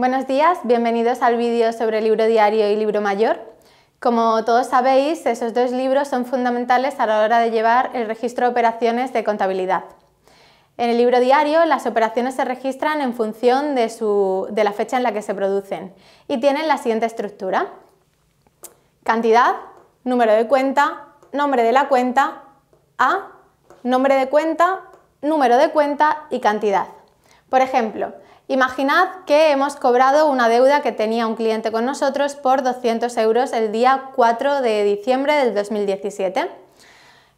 Buenos días, bienvenidos al vídeo sobre libro diario y libro mayor. Como todos sabéis, esos dos libros son fundamentales a la hora de llevar el registro de operaciones de contabilidad. En el libro diario, las operaciones se registran en función de, la fecha en la que se producen y tienen la siguiente estructura. Cantidad, número de cuenta, nombre de la cuenta, A, nombre de cuenta, número de cuenta y cantidad. Por ejemplo, imaginad que hemos cobrado una deuda que tenía un cliente con nosotros por 200 euros el día 4 de diciembre del 2017.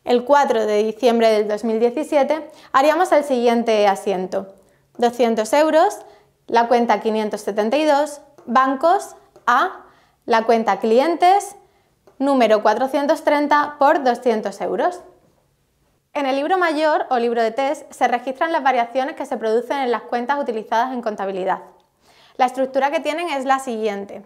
El 4 de diciembre del 2017 haríamos el siguiente asiento. 200 euros, la cuenta 572, bancos a la cuenta clientes número 430 por 200 euros. En el libro mayor o libro de test se registran las variaciones que se producen en las cuentas utilizadas en contabilidad. La estructura que tienen es la siguiente.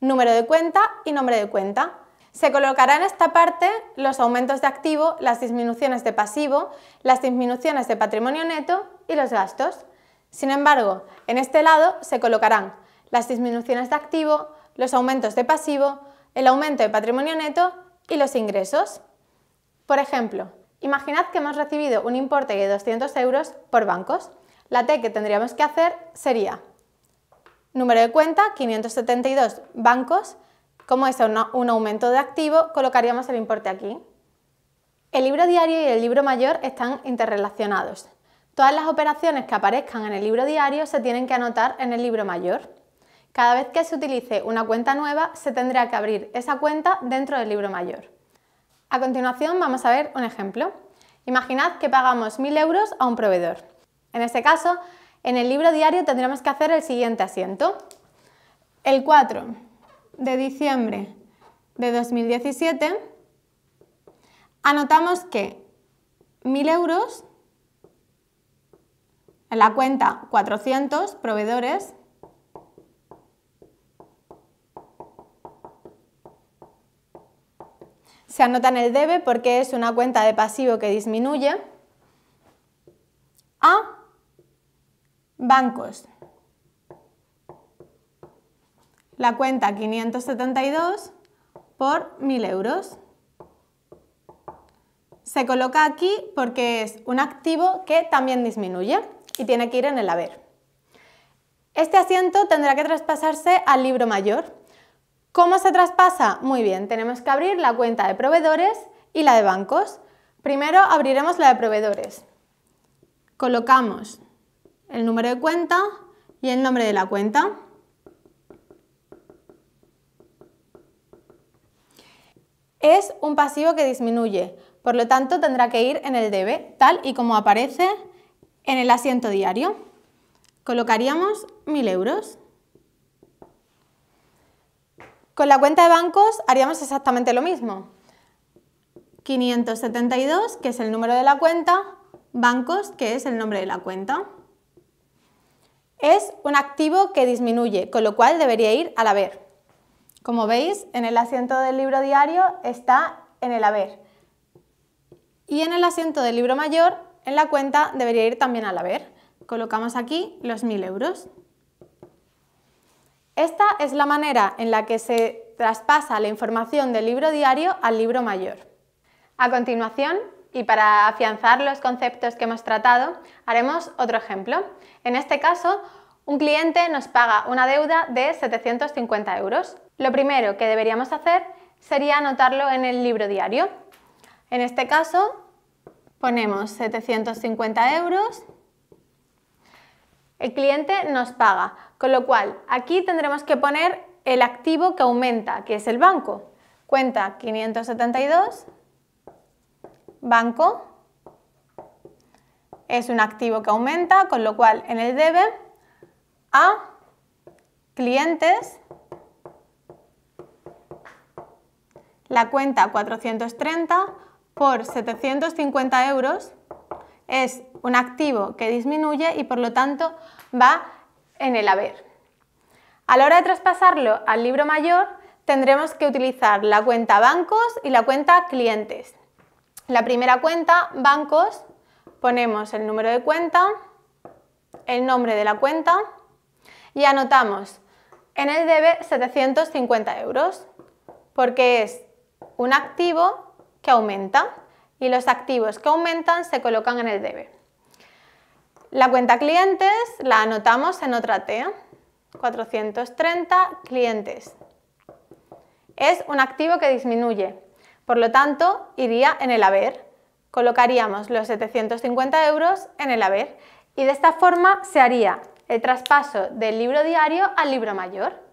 Número de cuenta y nombre de cuenta. Se colocará en esta parte los aumentos de activo, las disminuciones de pasivo, las disminuciones de patrimonio neto y los gastos. Sin embargo, en este lado se colocarán las disminuciones de activo, los aumentos de pasivo, el aumento de patrimonio neto y los ingresos. Por ejemplo, Imaginad que hemos recibido un importe de 200 euros por bancos. La T que tendríamos que hacer sería número de cuenta, 572 bancos. Como es un aumento de activo, colocaríamos el importe aquí. El libro diario y el libro mayor están interrelacionados. Todas las operaciones que aparezcan en el libro diario se tienen que anotar en el libro mayor. Cada vez que se utilice una cuenta nueva, se tendrá que abrir esa cuenta dentro del libro mayor. A continuación vamos a ver un ejemplo. Imaginad que pagamos 1.000 euros a un proveedor. En este caso, en el libro diario tendremos que hacer el siguiente asiento. El 4 de diciembre de 2017 anotamos que 1.000 euros en la cuenta 400 proveedores Se anota en el debe porque es una cuenta de pasivo que disminuye. A. Bancos. La cuenta 572 por 1000 euros. Se coloca aquí porque es un activo que también disminuye y tiene que ir en el haber. Este asiento tendrá que traspasarse al libro mayor ¿Cómo se traspasa? Muy bien, tenemos que abrir la cuenta de proveedores y la de bancos. Primero abriremos la de proveedores. Colocamos el número de cuenta y el nombre de la cuenta. Es un pasivo que disminuye, por lo tanto tendrá que ir en el debe, tal y como aparece en el asiento diario. Colocaríamos 1.000 euros. Con la cuenta de bancos haríamos exactamente lo mismo. 572, que es el número de la cuenta, bancos, que es el nombre de la cuenta. Es un activo que disminuye, con lo cual debería ir al haber. Como veis, en el asiento del libro diario está en el haber. Y en el asiento del libro mayor, en la cuenta, debería ir también al haber. Colocamos aquí los 1.000 euros. Esta es la manera en la que se traspasa la información del libro diario al libro mayor. A continuación, y para afianzar los conceptos que hemos tratado, haremos otro ejemplo. En este caso, un cliente nos paga una deuda de 750 euros. Lo primero que deberíamos hacer sería anotarlo en el libro diario. En este caso, ponemos 750 euros cliente nos paga. Con lo cual, aquí tendremos que poner el activo que aumenta, que es el banco. Cuenta 572, banco, es un activo que aumenta, con lo cual en el debe a clientes, la cuenta 430 por 750 euros es un activo que disminuye y por lo tanto va en el haber. A la hora de traspasarlo al libro mayor tendremos que utilizar la cuenta bancos y la cuenta clientes. La primera cuenta, bancos, ponemos el número de cuenta, el nombre de la cuenta y anotamos en el debe 750 euros porque es un activo que aumenta y los activos que aumentan se colocan en el debe. La cuenta clientes la anotamos en otra T, 430 clientes. Es un activo que disminuye, por lo tanto iría en el haber. Colocaríamos los 750 euros en el haber y de esta forma se haría el traspaso del libro diario al libro mayor.